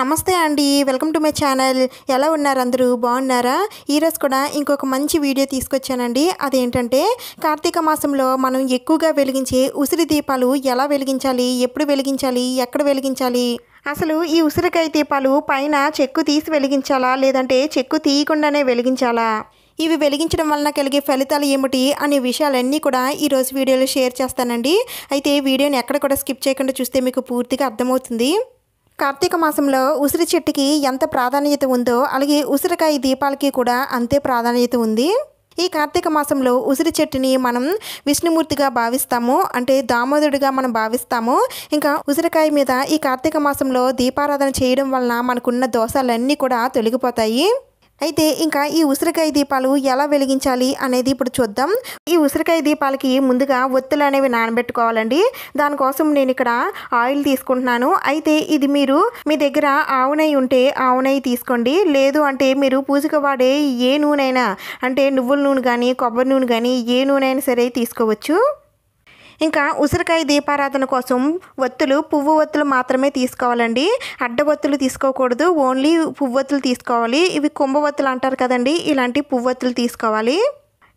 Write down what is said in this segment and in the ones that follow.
నమస్తే అండి welcome to my channel ఎలా ఉన్నారు అందరూ బాగున్నారా ఈరోజు కూడా ఇంకొక మంచి వీడియో తీసుకొచ్చానండి అదేంటంటే కార్తీక మాసంలో మనం ఎక్కువగా వెలిగించే ఉసిరి దీపాలు ఎలా వెలిగించాలి ఎప్పుడు వెలిగించాలి ఎక్కడ వెలిగించాలి అసలు ఈ ఉసిరికాయ దీపాలు పైన చెక్కు తీసి వెలిగించాలా లేదంటే చెక్కు తీయకుండానే వెలిగించాలా ఇవి వెలిగించడం వలన కలిగే ఫలితాలు ఏమిటి అనే విషయాలన్నీ కూడా ఈరోజు వీడియోలో షేర్ చేస్తానండి అయితే వీడియోని ఎక్కడ కూడా స్కిప్ చేయకుండా చూస్తే మీకు పూర్తిగా అర్థమవుతుంది కార్తీక మాసంలో ఉసిరి చెట్టుకి ఎంత ప్రాధాన్యత ఉందో అలాగే ఉసిరికాయ దీపాలకి కూడా అంతే ప్రాధాన్యత ఉంది ఈ కార్తీక మాసంలో ఉసిరి చెట్టుని మనం విష్ణుమూర్తిగా భావిస్తాము అంటే దామోదరుడిగా మనం భావిస్తాము ఇంకా ఉసిరికాయ మీద ఈ కార్తీక మాసంలో దీపారాధన చేయడం వలన మనకున్న దోషాలన్నీ కూడా తొలగిపోతాయి అయితే ఇంకా ఈ ఉసిరికాయ దీపాలు ఎలా వెలిగించాలి అనేది ఇప్పుడు చూద్దాం ఈ ఉసిరికాయ దీపాలకి ముందుగా ఒత్తులు అనేవి నానబెట్టుకోవాలండి దానికోసం నేను ఇక్కడ ఆయిల్ తీసుకుంటున్నాను అయితే ఇది మీరు మీ దగ్గర ఆవు ఉంటే ఆవు తీసుకోండి లేదు అంటే మీరు పూజకు వాడే ఏ నూనె అయినా అంటే నువ్వుల నూనె కానీ కొబ్బరి నూనె కానీ ఏ నూనె అయినా సరే తీసుకోవచ్చు ఇంకా ఉసిరికాయ దీపారాధన కోసం ఒత్తులు పువ్వు ఒత్తులు మాత్రమే తీసుకోవాలండి అడ్డ ఒత్తులు తీసుకోకూడదు ఓన్లీ పువ్వు ఒత్తులు తీసుకోవాలి ఇవి కుంభవత్తులు అంటారు కదండి ఇలాంటి పువ్వు ఒత్తులు తీసుకోవాలి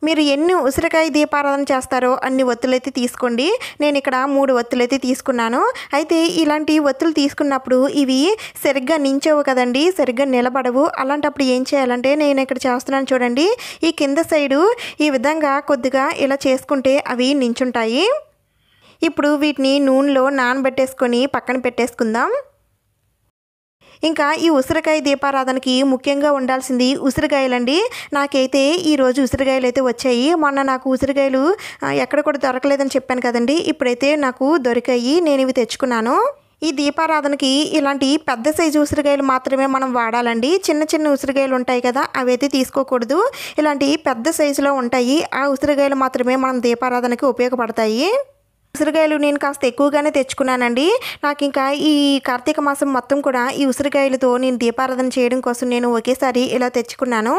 మీరు ఎన్ని ఉసిరికాయ దీపారాధన చేస్తారో అన్ని ఒత్తులైతే తీసుకోండి నేను ఇక్కడ మూడు ఒత్తులైతే తీసుకున్నాను అయితే ఇలాంటి ఒత్తులు తీసుకున్నప్పుడు ఇవి సరిగ్గా నించవు కదండి సరిగ్గా నిలబడవు అలాంటప్పుడు ఏం చేయాలంటే నేను ఇక్కడ చేస్తున్నాను చూడండి ఈ కింద సైడు ఈ విధంగా కొద్దిగా ఇలా చేసుకుంటే అవి నించుంటాయి ఇప్పుడు వీటిని నూనెలో నానబెట్టేసుకొని పక్కన పెట్టేసుకుందాం ఇంకా ఈ ఉసిరికాయ దీపారాధనకి ముఖ్యంగా ఉండాల్సింది ఉసిరికాయలండి నాకైతే ఈరోజు ఉసిరికాయలు అయితే వచ్చాయి మొన్న నాకు ఉసిరికాయలు ఎక్కడ కూడా దొరకలేదని చెప్పాను కదండి ఇప్పుడైతే నాకు దొరికాయి నేను ఇవి తెచ్చుకున్నాను ఈ దీపారాధనకి ఇలాంటి పెద్ద సైజు ఉసిరికాయలు మాత్రమే మనం వాడాలండి చిన్న చిన్న ఉసిరికాయలు ఉంటాయి కదా అవి అయితే తీసుకోకూడదు ఇలాంటి పెద్ద సైజులో ఉంటాయి ఆ ఉసిరికాయలు మాత్రమే మనం దీపారాధనకి ఉపయోగపడతాయి ఉసిరికాయలు నేను కాస్త ఎక్కువగానే తెచ్చుకున్నానండి నాకు ఇంకా ఈ కార్తీక మాసం మొత్తం కూడా ఈ ఉసిరికాయలతో నేను దీపారాధన చేయడం కోసం నేను ఒకేసారి ఇలా తెచ్చుకున్నాను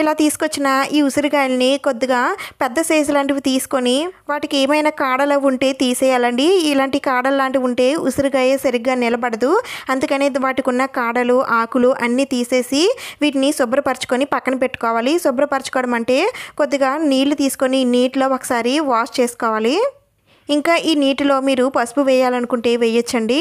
ఇలా తీసుకొచ్చిన ఈ ఉసిరికాయల్ని కొద్దిగా పెద్ద సైజు లాంటివి తీసుకొని వాటికి ఏమైనా కాడలు ఉంటే తీసేయాలండి ఇలాంటి కాడలు లాంటివి ఉంటే ఉసిరికాయ సరిగ్గా నిలబడదు అందుకని వాటికి ఉన్న కాడలు ఆకులు అన్నీ తీసేసి వీటిని శుభ్రపరచుకొని పక్కన పెట్టుకోవాలి శుభ్రపరచుకోవడం అంటే కొద్దిగా నీళ్లు తీసుకొని నీటిలో ఒకసారి వాష్ చేసుకోవాలి ఇంకా ఈ నీటిలో మీరు పసుపు వేయాలనుకుంటే వేయచ్చండి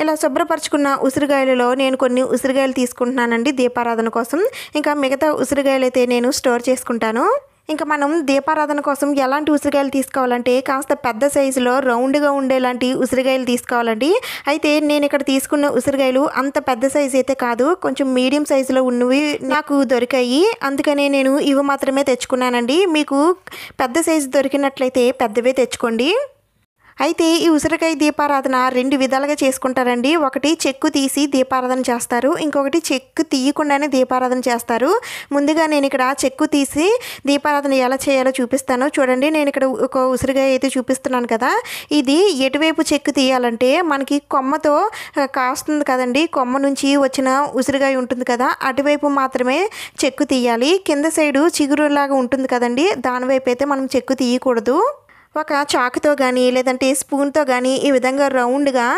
ఇలా శుభ్రపరచుకున్న ఉసిరికాయలలో నేను కొన్ని ఉసిరికాయలు తీసుకుంటున్నానండి దీపారాధన కోసం ఇంకా మిగతా ఉసిరికాయలు అయితే నేను స్టోర్ చేసుకుంటాను ఇంకా మనం దీపారాధన కోసం ఎలాంటి ఉసిరికాయలు తీసుకోవాలంటే కాస్త పెద్ద సైజులో రౌండ్గా ఉండేలాంటి ఉసిరికాయలు తీసుకోవాలండి అయితే నేను ఇక్కడ తీసుకున్న ఉసిరికాయలు అంత పెద్ద సైజు అయితే కాదు కొంచెం మీడియం సైజులో ఉన్నవి నాకు దొరికాయి అందుకనే నేను ఇవి మాత్రమే తెచ్చుకున్నానండి మీకు పెద్ద సైజు దొరికినట్లయితే పెద్దవే తెచ్చుకోండి అయితే ఈ ఉసిరికాయ దీపారాధన రెండు విధాలుగా చేసుకుంటారండి ఒకటి చెక్కు తీసి దీపారాధన చేస్తారు ఇంకొకటి చెక్కు తీయకుండానే దీపారాధన చేస్తారు ముందుగా నేను ఇక్కడ చెక్కు తీసి దీపారాధన ఎలా చేయాలో చూపిస్తాను చూడండి నేను ఇక్కడ ఒక ఉసిరికాయ అయితే చూపిస్తున్నాను కదా ఇది ఎటువైపు చెక్కు తీయాలంటే మనకి కొమ్మతో కాస్తుంది కదండి కొమ్మ నుంచి వచ్చిన ఉసిరికాయ ఉంటుంది కదా అటువైపు మాత్రమే చెక్కు తీయాలి కింద సైడు చిగురులాగా ఉంటుంది కదండి దానివైపు అయితే మనం చెక్కు తీయకూడదు ఒక చాకుతో కానీ లేదంటే స్పూన్తో కానీ ఈ విధంగా రౌండ్గా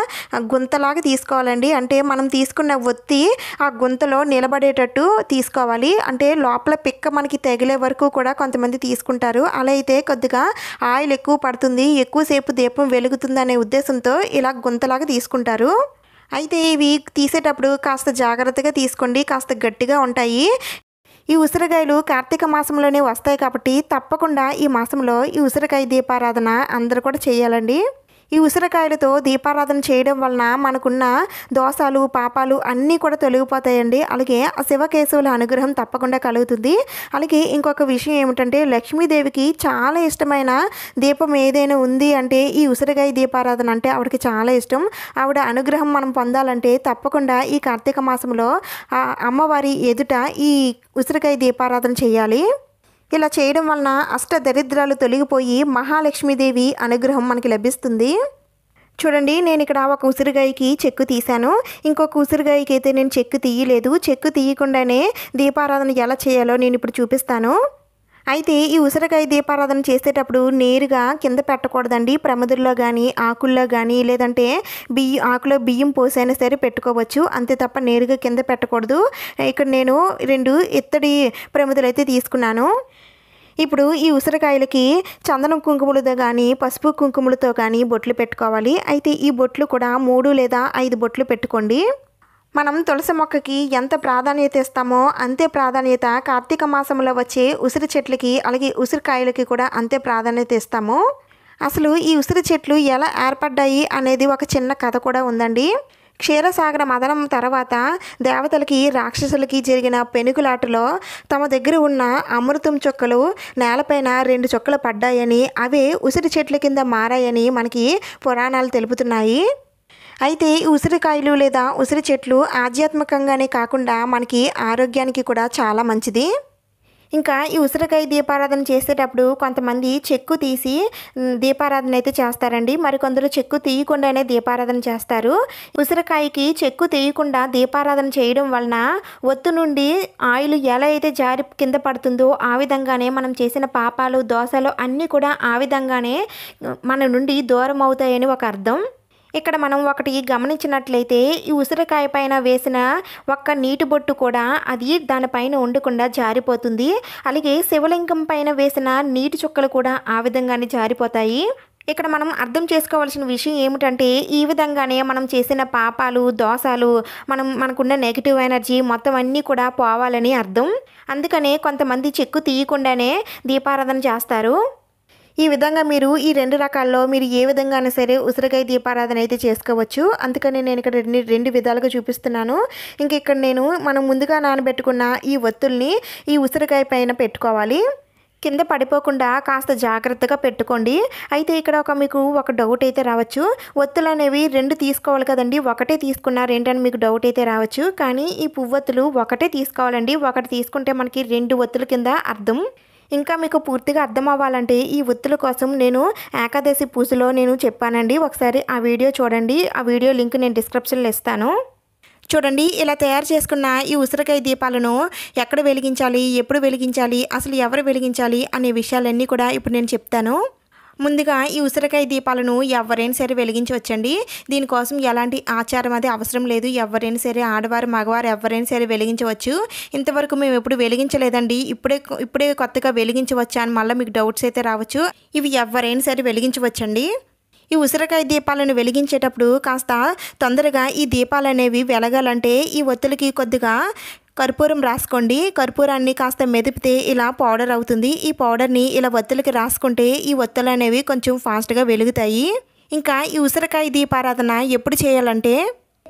గుంతలాగా తీసుకోవాలండి అంటే మనం తీసుకున్న ఒత్తి ఆ గుంతలో నిలబడేటట్టు తీసుకోవాలి అంటే లోపల పిక్క మనకి తగిలే వరకు కూడా కొంతమంది తీసుకుంటారు అలా అయితే కొద్దిగా ఆయిల్ ఎక్కువ పడుతుంది ఎక్కువసేపు దీపం వెలుగుతుందనే ఉద్దేశంతో ఇలా గుంతలాగా తీసుకుంటారు అయితే ఇవి తీసేటప్పుడు కాస్త జాగ్రత్తగా తీసుకోండి కాస్త గట్టిగా ఉంటాయి ఈ ఉసిరికాయలు కార్తీక మాసంలోనే వస్తాయి కాబట్టి తప్పకుండా ఈ మాసంలో ఈ ఉసిరికాయ దీపారాధన అందరూ కూడా చేయాలండి ఈ ఉసిరికాయలతో దీపారాధన చేయడం వలన మనకున్న దోషాలు పాపాలు అన్నీ కూడా తొలగిపోతాయండి అలాగే ఆ శివకేశవుల అనుగ్రహం తప్పకుండా కలుగుతుంది అలాగే ఇంకొక విషయం ఏమిటంటే లక్ష్మీదేవికి చాలా ఇష్టమైన దీపం ఏదైనా ఉంది అంటే ఈ ఉసిరికాయ దీపారాధన అంటే ఆవిడకి చాలా ఇష్టం ఆవిడ అనుగ్రహం మనం పొందాలంటే తప్పకుండా ఈ కార్తీక మాసంలో అమ్మవారి ఎదుట ఈ ఉసిరికాయ దీపారాధన చేయాలి ఇలా చేయడం వలన అష్ట దరిద్రాలు తొలగిపోయి మహాలక్ష్మీదేవి అనుగ్రహం మనకి లభిస్తుంది చూడండి నేను ఇక్కడ ఒక ఉసిరిగాయకి చెక్కు తీశాను ఇంకొక ఉసిరిగాయకి అయితే నేను చెక్కు తీయలేదు చెక్కు తీయకుండానే దీపారాధన ఎలా చేయాలో నేను ఇప్పుడు చూపిస్తాను అయితే ఈ ఉసిరికాయ దీపారాధన చేసేటప్పుడు నేరుగా కింద పెట్టకూడదండి ప్రమదుల్లో కానీ ఆకుల్లో కానీ లేదంటే బియ్యం ఆకులో బియ్యం పోసైనా సరే పెట్టుకోవచ్చు అంతే తప్ప నేరుగా కింద పెట్టకూడదు ఇక్కడ నేను రెండు ఇత్తడి ప్రమదులు అయితే తీసుకున్నాను ఇప్పుడు ఈ ఉసిరికాయలకి చందనం కుంకుమలతో కానీ పసుపు కుంకుమలతో కానీ బొట్లు పెట్టుకోవాలి అయితే ఈ బొట్లు కూడా మూడు లేదా ఐదు బొట్లు పెట్టుకోండి మనం తులసి మొక్కకి ఎంత ప్రాధాన్యత ఇస్తామో అంతే ప్రాధాన్యత కార్తీక మాసంలో వచ్చే ఉసిరి చెట్లకి అలాగే ఉసిరికాయలకి కూడా అంతే ప్రాధాన్యత ఇస్తాము అసలు ఈ ఉసిరి చెట్లు ఎలా ఏర్పడ్డాయి అనేది ఒక చిన్న కథ కూడా ఉందండి క్షీరసాగర మదనం తర్వాత దేవతలకి రాక్షసులకి జరిగిన పెనుగులాటలో తమ దగ్గర ఉన్న అమృతం చుక్కలు నేలపైన రెండు చుక్కలు పడ్డాయని అవి ఉసిరి చెట్ల కింద మారాయని మనకి పురాణాలు తెలుపుతున్నాయి అయితే ఉసిరికాయలు లేదా ఉసిరి చెట్లు ఆధ్యాత్మికంగానే కాకుండా మనకి ఆరోగ్యానికి కూడా చాలా మంచిది ఇంకా ఈ ఉసిరికాయ దీపారాధన చేసేటప్పుడు కొంతమంది చెక్కు తీసి దీపారాధన అయితే చేస్తారండి మరికొందరు చెక్కు తీయకుండానే దీపారాధన చేస్తారు ఉసిరికాయకి చెక్కు తీయకుండా దీపారాధన చేయడం వలన ఒత్తు నుండి ఆయిల్ ఎలా అయితే జారి కింద పడుతుందో ఆ విధంగానే మనం చేసిన పాపాలు దోశలు అన్నీ కూడా ఆ విధంగానే మన నుండి దూరం అవుతాయని ఒక అర్థం ఇక్కడ మనం ఒకటి గమనించినట్లయితే ఈ ఉసిరికాయ పైన వేసిన ఒక్క నీటి బొట్టు కూడా అది దానిపైన ఉండకుండా జారిపోతుంది అలాగే శివలింగం పైన వేసిన నీటి చుక్కలు కూడా ఆ విధంగానే జారిపోతాయి ఇక్కడ మనం అర్థం చేసుకోవాల్సిన విషయం ఏమిటంటే ఈ విధంగానే మనం చేసిన పాపాలు దోషాలు మనం మనకున్న నెగిటివ్ ఎనర్జీ మొత్తం అన్నీ కూడా పోవాలని అర్థం అందుకనే కొంతమంది చెక్కు తీయకుండానే దీపారాధన చేస్తారు ఈ విధంగా మీరు ఈ రెండు రకాల్లో మీరు ఏ విధంగానైనా సరే ఉసిరికాయ దీపారాధన అయితే చేసుకోవచ్చు అందుకని నేను ఇక్కడ రెండు రెండు విధాలుగా చూపిస్తున్నాను ఇంక ఇక్కడ నేను మనం ముందుగా నానబెట్టుకున్న ఈ ఒత్తుల్ని ఈ ఉసిరికాయ పైన పెట్టుకోవాలి కింద పడిపోకుండా కాస్త జాగ్రత్తగా పెట్టుకోండి అయితే ఇక్కడ ఒక మీకు ఒక డౌట్ అయితే రావచ్చు ఒత్తులు అనేవి రెండు తీసుకోవాలి కదండి ఒకటే తీసుకున్నారు ఏంటని మీకు డౌట్ అయితే రావచ్చు కానీ ఈ పువ్వొత్తులు ఒకటే తీసుకోవాలండి ఒకటి తీసుకుంటే మనకి రెండు ఒత్తుల కింద అర్థం ఇంకా మీకు పూర్తిగా అర్థం అవ్వాలంటే ఈ వృత్తుల కోసం నేను ఏకాదశి పూజలో నేను చెప్పానండి ఒకసారి ఆ వీడియో చూడండి ఆ వీడియో లింక్ నేను డిస్క్రిప్షన్లో ఇస్తాను చూడండి ఇలా తయారు చేసుకున్న ఈ ఉసిరికాయ దీపాలను ఎక్కడ వెలిగించాలి ఎప్పుడు వెలిగించాలి అసలు ఎవరు వెలిగించాలి అనే విషయాలన్నీ కూడా ఇప్పుడు నేను చెప్తాను ముందుగా ఈ ఉసిరికాయ దీపాలను ఎవరైనా సరే వెలిగించవచ్చండి దీనికోసం ఎలాంటి ఆచారం అది అవసరం లేదు ఎవరైనా సరే ఆడవారు మగవారు ఎవరైనా సరే వెలిగించవచ్చు ఇంతవరకు మేము ఎప్పుడు వెలిగించలేదండి ఇప్పుడే ఇప్పుడే కొత్తగా వెలిగించవచ్చా అని మళ్ళీ మీకు డౌట్స్ అయితే రావచ్చు ఇవి ఎవరైనా సరే వెలిగించవచ్చండి ఈ ఉసిరికాయ దీపాలను వెలిగించేటప్పుడు కాస్త తొందరగా ఈ దీపాలు అనేవి వెలగాలంటే ఈ ఒత్తులకి కొద్దిగా కర్పూరం రాసుకోండి కర్పూరాన్ని కాస్త మెదిపితే ఇలా పౌడర్ అవుతుంది ఈ పౌడర్ని ఇలా ఒత్తులకి రాసుకుంటే ఈ ఒత్తులు అనేవి కొంచెం ఫాస్ట్గా వెలుగుతాయి ఇంకా ఈ ఉసిరికాయ దీపారాధన ఎప్పుడు చేయాలంటే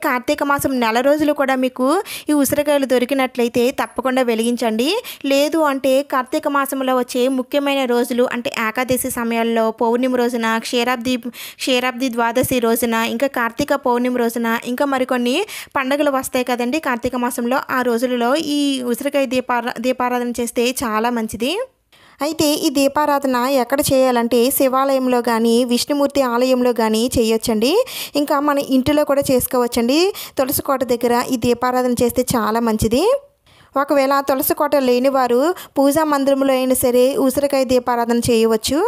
కార్తీక మాసం నెల రోజులు కూడా మీకు ఈ ఉసిరికాయలు దొరికినట్లయితే తప్పకుండా వెలిగించండి లేదు అంటే కార్తీక మాసంలో వచ్చే ముఖ్యమైన రోజులు అంటే ఏకాదశి సమయాల్లో పౌర్ణమి రోజున క్షీరాబ్ది క్షీరాబ్ది ద్వాదశి రోజున ఇంకా కార్తీక పౌర్ణమి రోజున ఇంకా మరికొన్ని పండుగలు వస్తాయి కదండి కార్తీక మాసంలో ఆ రోజులలో ఈ ఉసిరికాయ దీపారా దీపారాధన చేస్తే చాలా మంచిది అయితే ఈ దీపారాధన ఎక్కడ చేయాలంటే శివాలయంలో కానీ విష్ణుమూర్తి ఆలయంలో కానీ చేయొచ్చండి ఇంకా మన ఇంటిలో కూడా చేసుకోవచ్చండి తులసికోట దగ్గర ఈ దీపారాధన చేస్తే చాలా మంచిది ఒకవేళ తులసికోట లేనివారు పూజా మందిరంలో అయినా సరే ఉసిరికాయ దీపారాధన చేయవచ్చు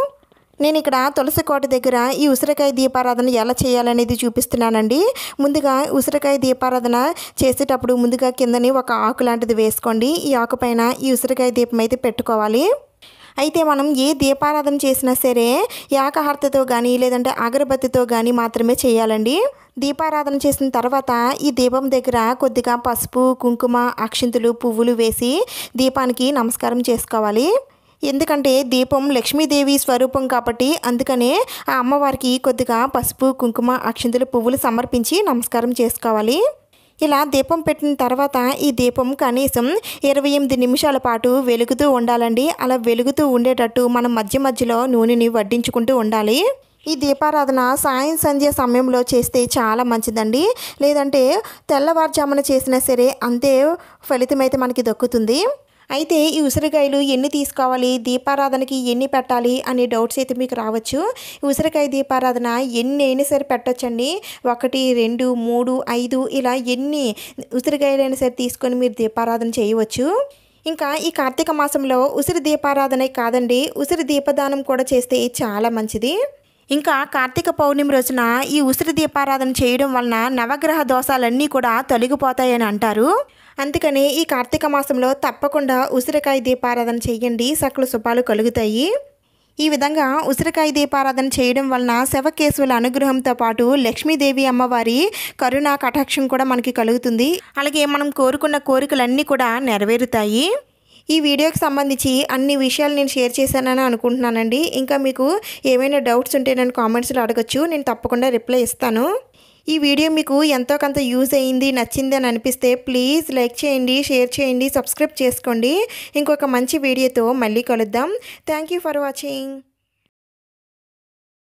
నేను ఇక్కడ తులసికోట దగ్గర ఈ ఉసిరికాయ దీపారాధన ఎలా చేయాలనేది చూపిస్తున్నానండి ముందుగా ఉసిరికాయ దీపారాధన చేసేటప్పుడు ముందుగా కిందని ఒక ఆకు లాంటిది వేసుకోండి ఈ ఆకు పైన ఈ ఉసిరికాయ దీపం అయితే పెట్టుకోవాలి అయితే మనం ఏ దీపారాధన చేసినా సరే యాకహారతతో కానీ లేదంటే అగరబత్తితో కానీ మాత్రమే చేయాలండి దీపారాధన చేసిన తర్వాత ఈ దీపం దగ్గర కొద్దిగా పసుపు కుంకుమ అక్షింతులు పువ్వులు వేసి దీపానికి నమస్కారం చేసుకోవాలి ఎందుకంటే దీపం లక్ష్మీదేవి స్వరూపం కాబట్టి అందుకనే ఆ అమ్మవారికి కొద్దిగా పసుపు కుంకుమ అక్షింతలు పువ్వులు సమర్పించి నమస్కారం చేసుకోవాలి ఇలా దీపం పెట్టిన తర్వాత ఈ దీపం కనీసం ఇరవై ఎనిమిది నిమిషాల పాటు వెలుగుతూ ఉండాలండి అలా వెలుగుతూ ఉండేటట్టు మనం మధ్య మధ్యలో నూనెని వడ్డించుకుంటూ ఉండాలి ఈ దీపారాధన సాయం సంధ్య సమయంలో చేస్తే చాలా మంచిదండి లేదంటే తెల్లవారుజామున చేసినా సరే అంతే ఫలితం అయితే మనకి దక్కుతుంది అయితే ఈ ఉసిరికాయలు ఎన్ని తీసుకోవాలి దీపారాధనకి ఎన్ని పెట్టాలి అనే డౌట్స్ అయితే మీకు రావచ్చు ఉసిరికాయ దీపారాధన ఎన్ని అయినా సరే పెట్టచ్చండి ఒకటి రెండు మూడు ఐదు ఇలా ఎన్ని ఉసిరికాయలైనా సరే తీసుకొని మీరు దీపారాధన చేయవచ్చు ఇంకా ఈ కార్తీక మాసంలో ఉసిరి దీపారాధనే కాదండి ఉసిరి దీపదానం కూడా చేస్తే చాలా మంచిది ఇంకా కార్తీక పౌర్ణమి రోజున ఈ ఉసిరి దీపారాధన చేయడం వలన నవగ్రహ దోషాలన్నీ కూడా తొలగిపోతాయని అంటారు అందుకని ఈ కార్తీక మాసంలో తప్పకుండా ఉసిరికాయ దీపారాధన చేయండి సకల శుభాలు కలుగుతాయి ఈ విధంగా ఉసిరికాయ దీపారాధన చేయడం వలన శవకేశవుల అనుగ్రహంతో పాటు లక్ష్మీదేవి అమ్మవారి కరుణ కటాక్షం కూడా మనకి కలుగుతుంది అలాగే మనం కోరుకున్న కోరికలన్నీ కూడా నెరవేరుతాయి ఈ వీడియోకి సంబంధించి అన్ని విషయాలు నేను షేర్ చేశానని అనుకుంటున్నానండి ఇంకా మీకు ఏమైనా డౌట్స్ ఉంటే నేను కామెంట్స్లో అడగచ్చు నేను తప్పకుండా రిప్లై ఇస్తాను ఈ వీడియో మీకు ఎంతో కొంత యూజ్ అయ్యింది నచ్చిందని అనిపిస్తే ప్లీజ్ లైక్ చేయండి షేర్ చేయండి సబ్స్క్రైబ్ చేసుకోండి ఇంకొక మంచి వీడియోతో మళ్ళీ కలుద్దాం థ్యాంక్ ఫర్ వాచింగ్